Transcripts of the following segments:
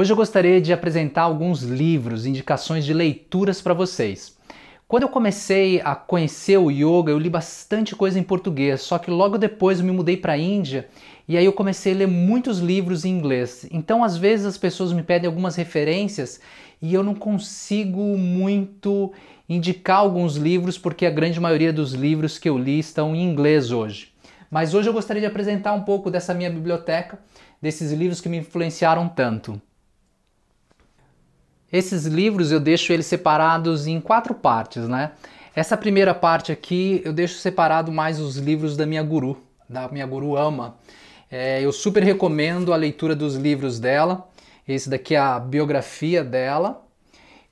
Hoje eu gostaria de apresentar alguns livros, indicações de leituras para vocês. Quando eu comecei a conhecer o yoga, eu li bastante coisa em português, só que logo depois eu me mudei para a Índia e aí eu comecei a ler muitos livros em inglês. Então, às vezes as pessoas me pedem algumas referências e eu não consigo muito indicar alguns livros porque a grande maioria dos livros que eu li estão em inglês hoje. Mas hoje eu gostaria de apresentar um pouco dessa minha biblioteca, desses livros que me influenciaram tanto. Esses livros eu deixo eles separados em quatro partes, né? Essa primeira parte aqui eu deixo separado mais os livros da minha guru, da minha guru Ama. É, eu super recomendo a leitura dos livros dela. Esse daqui é a biografia dela.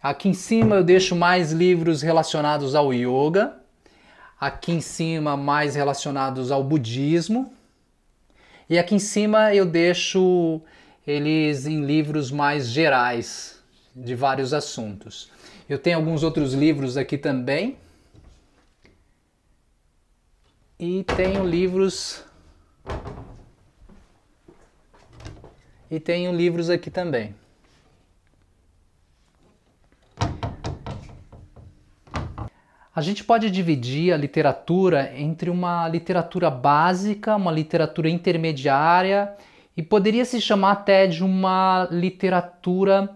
Aqui em cima eu deixo mais livros relacionados ao yoga. Aqui em cima mais relacionados ao budismo. E aqui em cima eu deixo eles em livros mais gerais, de vários assuntos. Eu tenho alguns outros livros aqui também. E tenho livros. E tenho livros aqui também. A gente pode dividir a literatura entre uma literatura básica, uma literatura intermediária e poderia se chamar até de uma literatura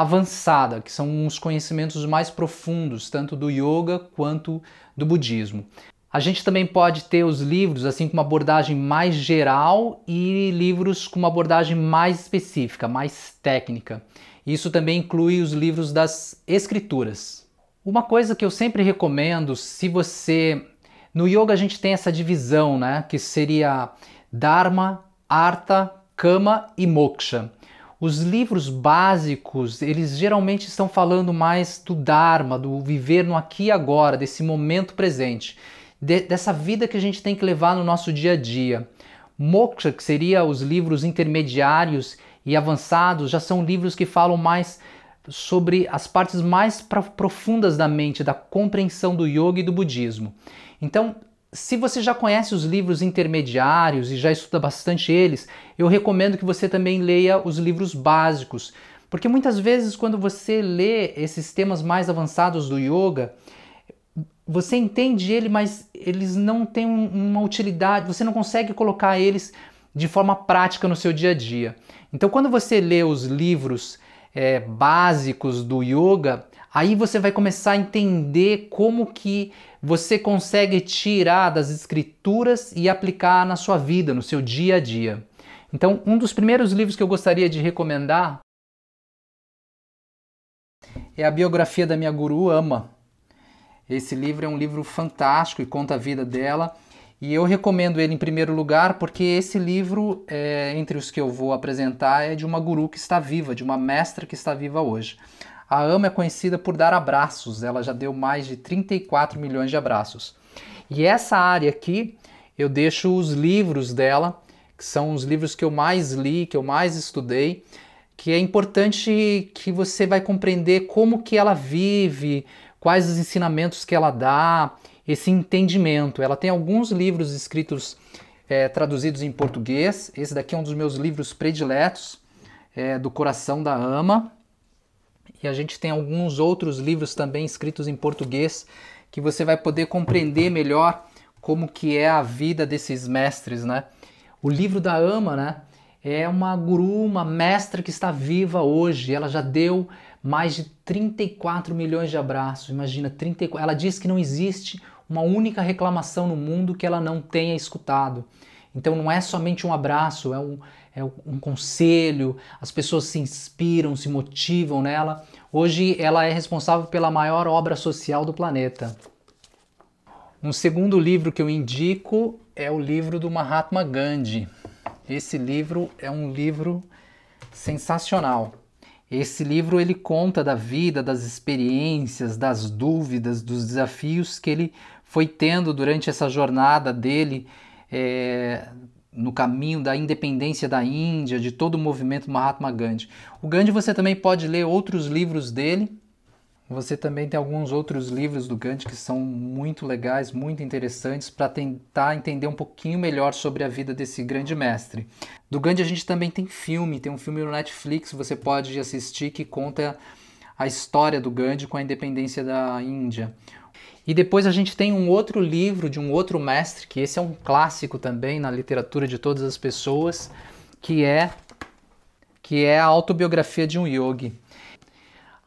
avançada, que são os conhecimentos mais profundos, tanto do yoga quanto do budismo. A gente também pode ter os livros assim com uma abordagem mais geral e livros com uma abordagem mais específica, mais técnica. Isso também inclui os livros das escrituras. Uma coisa que eu sempre recomendo, se você no yoga a gente tem essa divisão, né, que seria dharma, artha, kama e moksha. Os livros básicos, eles geralmente estão falando mais do Dharma, do viver no aqui e agora, desse momento presente, de, dessa vida que a gente tem que levar no nosso dia a dia. Moksha, que seria os livros intermediários e avançados, já são livros que falam mais sobre as partes mais profundas da mente, da compreensão do yoga e do budismo. Então, se você já conhece os livros intermediários e já estuda bastante eles, eu recomendo que você também leia os livros básicos, porque muitas vezes quando você lê esses temas mais avançados do yoga, você entende ele, mas eles não têm uma utilidade, você não consegue colocar eles de forma prática no seu dia a dia. Então, quando você lê os livros é, básicos do yoga, Aí você vai começar a entender como que você consegue tirar das escrituras e aplicar na sua vida, no seu dia a dia. Então, um dos primeiros livros que eu gostaria de recomendar é a biografia da minha guru Ama. Esse livro é um livro fantástico e conta a vida dela. E eu recomendo ele em primeiro lugar porque esse livro, é, entre os que eu vou apresentar, é de uma guru que está viva, de uma mestra que está viva hoje. A Ama é conhecida por dar abraços, ela já deu mais de 34 milhões de abraços. E essa área aqui, eu deixo os livros dela, que são os livros que eu mais li, que eu mais estudei, que é importante que você vai compreender como que ela vive, quais os ensinamentos que ela dá, esse entendimento. Ela tem alguns livros escritos, é, traduzidos em português. Esse daqui é um dos meus livros prediletos, é, do Coração da Ama. E a gente tem alguns outros livros também escritos em português que você vai poder compreender melhor como que é a vida desses mestres, né? O livro da Ama, né? É uma guru, uma mestra que está viva hoje. Ela já deu mais de 34 milhões de abraços. Imagina, 34. Ela diz que não existe uma única reclamação no mundo que ela não tenha escutado. Então não é somente um abraço, é um, é um conselho, as pessoas se inspiram, se motivam nela. Hoje ela é responsável pela maior obra social do planeta. Um segundo livro que eu indico é o livro do Mahatma Gandhi. Esse livro é um livro sensacional. Esse livro ele conta da vida, das experiências, das dúvidas, dos desafios que ele foi tendo durante essa jornada dele é, no caminho da independência da Índia, de todo o movimento Mahatma Gandhi. O Gandhi você também pode ler outros livros dele. Você também tem alguns outros livros do Gandhi que são muito legais, muito interessantes para tentar entender um pouquinho melhor sobre a vida desse grande mestre. Do Gandhi a gente também tem filme, tem um filme no Netflix, você pode assistir que conta a história do Gandhi com a independência da Índia. E depois a gente tem um outro livro de um outro mestre, que esse é um clássico também na literatura de todas as pessoas, que é que é a autobiografia de um yogi.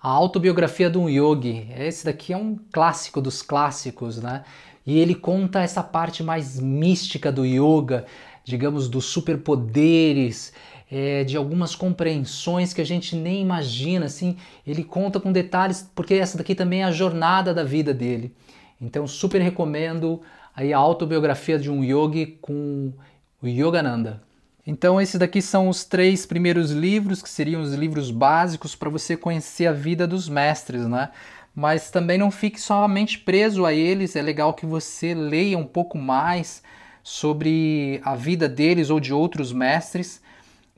A autobiografia de um yogi. Esse daqui é um clássico dos clássicos, né? E ele conta essa parte mais mística do yoga, digamos, dos superpoderes é, de algumas compreensões que a gente nem imagina, assim, ele conta com detalhes, porque essa daqui também é a jornada da vida dele. Então, super recomendo aí a autobiografia de um yogi com o Yogananda. Então, esses daqui são os três primeiros livros, que seriam os livros básicos para você conhecer a vida dos mestres, né? Mas também não fique somente preso a eles, é legal que você leia um pouco mais sobre a vida deles ou de outros mestres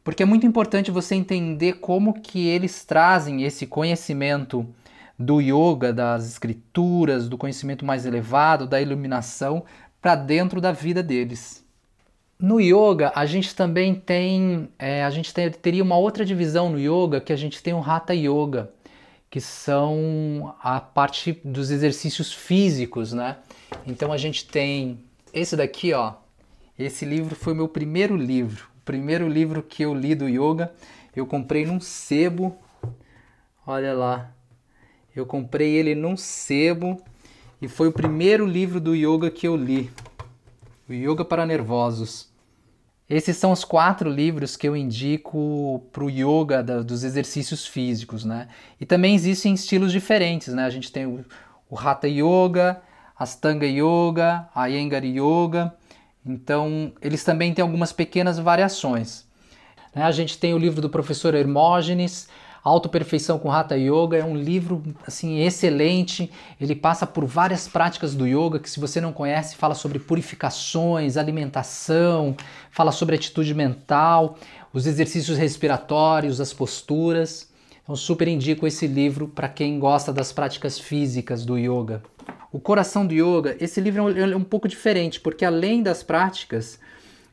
porque é muito importante você entender como que eles trazem esse conhecimento do yoga, das escrituras, do conhecimento mais elevado, da iluminação para dentro da vida deles. No yoga, a gente também tem, é, a gente teria uma outra divisão no yoga, que a gente tem o Hatha Yoga, que são a parte dos exercícios físicos, né? Então a gente tem esse daqui, ó, esse livro foi meu primeiro livro. O primeiro livro que eu li do yoga, eu comprei num sebo. Olha lá. Eu comprei ele num sebo e foi o primeiro livro do yoga que eu li. O Yoga para Nervosos. Esses são os quatro livros que eu indico para o yoga da, dos exercícios físicos, né? E também existem estilos diferentes, né? A gente tem o, o Hatha Yoga, Astanga Yoga, Iyengar Yoga. Então, eles também têm algumas pequenas variações. Né? A gente tem o livro do professor Hermógenes, Autoperfeição com Hatha Yoga, é um livro assim excelente. Ele passa por várias práticas do yoga que se você não conhece, fala sobre purificações, alimentação, fala sobre atitude mental, os exercícios respiratórios, as posturas. Então, super indico esse livro para quem gosta das práticas físicas do yoga. O Coração do Yoga, esse livro é, é um pouco diferente, porque além das práticas,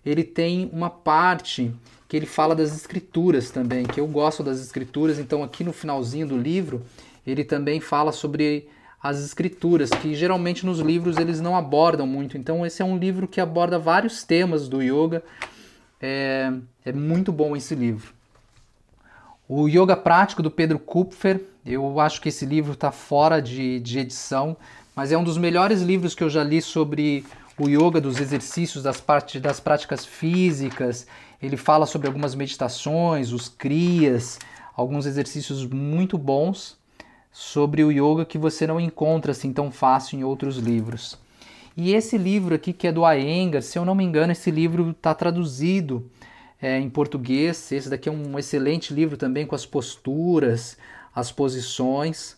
ele tem uma parte que ele fala das escrituras também, que eu gosto das escrituras, então aqui no finalzinho do livro, ele também fala sobre as escrituras, que geralmente nos livros eles não abordam muito. Então, esse é um livro que aborda vários temas do yoga. É, é muito bom esse livro. O Yoga Prático do Pedro Kupfer, eu acho que esse livro está fora de, de edição, mas é um dos melhores livros que eu já li sobre o yoga dos exercícios, das, parte, das práticas físicas. Ele fala sobre algumas meditações, os crias, alguns exercícios muito bons sobre o yoga que você não encontra assim tão fácil em outros livros. E esse livro aqui, que é do Iyengar, se eu não me engano, esse livro está traduzido é, em português. Esse daqui é um excelente livro também com as posturas, as posições.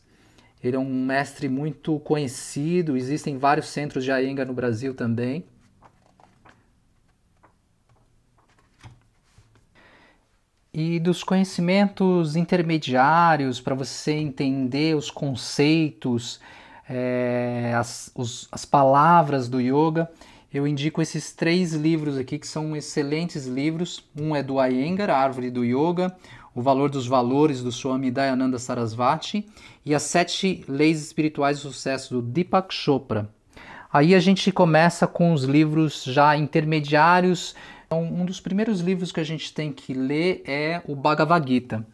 Ele é um mestre muito conhecido, existem vários centros de Aenga no Brasil também. E dos conhecimentos intermediários, para você entender os conceitos, é, as, os, as palavras do yoga, eu indico esses três livros aqui que são excelentes livros. Um é do Iyengar, A Árvore do Yoga, O Valor dos Valores do Swami Dayananda Sarasvati e As Sete Leis Espirituais do Sucesso do Deepak Chopra. Aí a gente começa com os livros já intermediários. Então, um dos primeiros livros que a gente tem que ler é o Bhagavad Gita.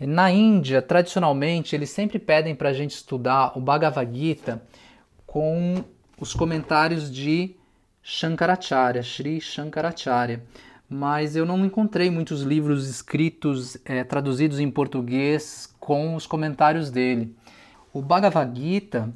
Na Índia, tradicionalmente, eles sempre pedem para a gente estudar o Bhagavad Gita com os comentários de Shankaracharya, Sri Shankaracharya. Mas eu não encontrei muitos livros escritos, é, traduzidos em português com os comentários dele. O Bhagavad Gita,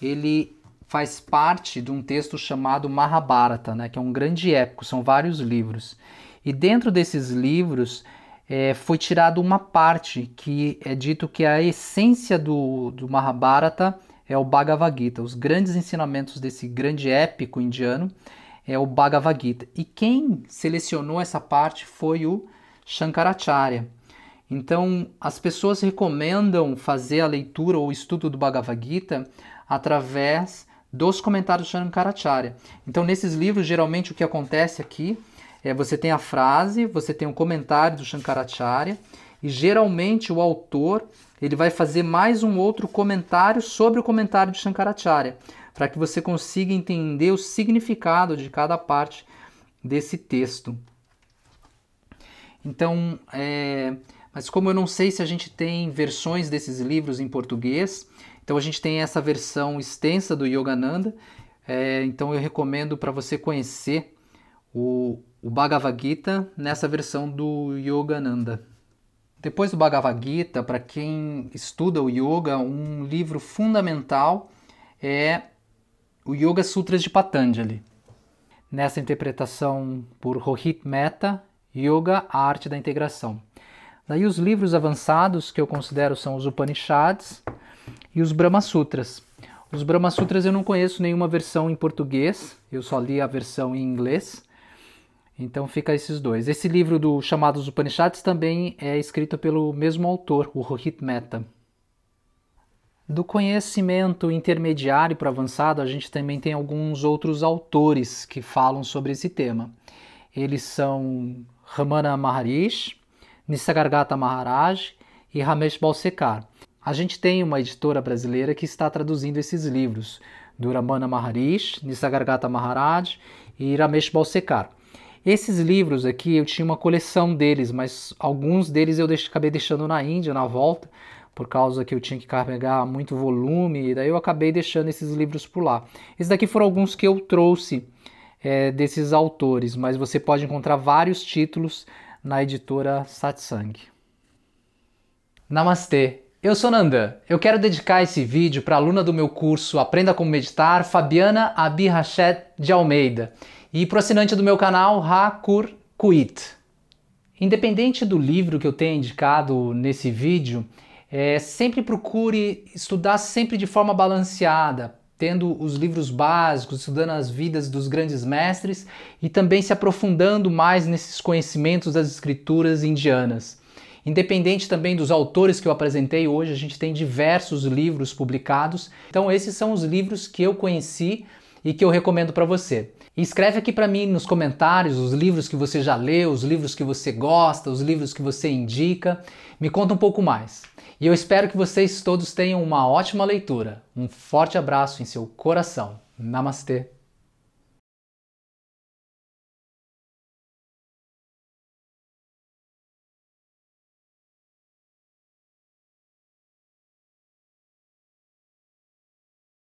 ele faz parte de um texto chamado Mahabharata, né, que é um grande épico, são vários livros. E dentro desses livros é, foi tirada uma parte que é dito que é a essência do, do Mahabharata é o Bhagavad Gita. Os grandes ensinamentos desse grande épico indiano é o Bhagavad Gita. E quem selecionou essa parte foi o Shankaracharya. Então, as pessoas recomendam fazer a leitura ou estudo do Bhagavad Gita através dos comentários do Shankaracharya. Então, nesses livros, geralmente o que acontece aqui é você tem a frase, você tem o um comentário do Shankaracharya e geralmente o autor ele vai fazer mais um outro comentário sobre o comentário de Shankaracharya, para que você consiga entender o significado de cada parte desse texto. Então, é, mas como eu não sei se a gente tem versões desses livros em português, então a gente tem essa versão extensa do Yogananda, é, então eu recomendo para você conhecer o, o Bhagavad Gita nessa versão do Yogananda depois do Bhagavad Gita, para quem estuda o yoga, um livro fundamental é o Yoga Sutras de Patanjali. Nessa interpretação por Rohit Mehta, Yoga, a arte da integração. Daí os livros avançados que eu considero são os Upanishads e os Brahma Sutras. Os Brahma Sutras eu não conheço nenhuma versão em português, eu só li a versão em inglês. Então fica esses dois. Esse livro do chamado Os Upanishads também é escrito pelo mesmo autor, o Rohit Mehta. Do conhecimento intermediário para avançado, a gente também tem alguns outros autores que falam sobre esse tema. Eles são Ramana Maharishi, Nisargadatta Maharaj e Ramesh Balsekar. A gente tem uma editora brasileira que está traduzindo esses livros, do Ramana Maharishi, Nisargadatta Maharaj e Ramesh Balsekar. Esses livros aqui eu tinha uma coleção deles, mas alguns deles eu deixe, acabei deixando na Índia na volta, por causa que eu tinha que carregar muito volume, e daí eu acabei deixando esses livros por lá. Esses daqui foram alguns que eu trouxe é, desses autores, mas você pode encontrar vários títulos na editora Satsang. Namastê! Eu sou Nandan. Eu quero dedicar esse vídeo para a aluna do meu curso Aprenda Como Meditar, Fabiana Abihachet de Almeida. E para o assinante do meu canal, Hakur Kuit. Independente do livro que eu tenha indicado nesse vídeo, é, sempre procure estudar sempre de forma balanceada, tendo os livros básicos, estudando as vidas dos grandes mestres e também se aprofundando mais nesses conhecimentos das escrituras indianas. Independente também dos autores que eu apresentei hoje, a gente tem diversos livros publicados. Então esses são os livros que eu conheci e que eu recomendo para você. E escreve aqui para mim nos comentários os livros que você já leu, os livros que você gosta, os livros que você indica. Me conta um pouco mais. E eu espero que vocês todos tenham uma ótima leitura. Um forte abraço em seu coração. Namastê.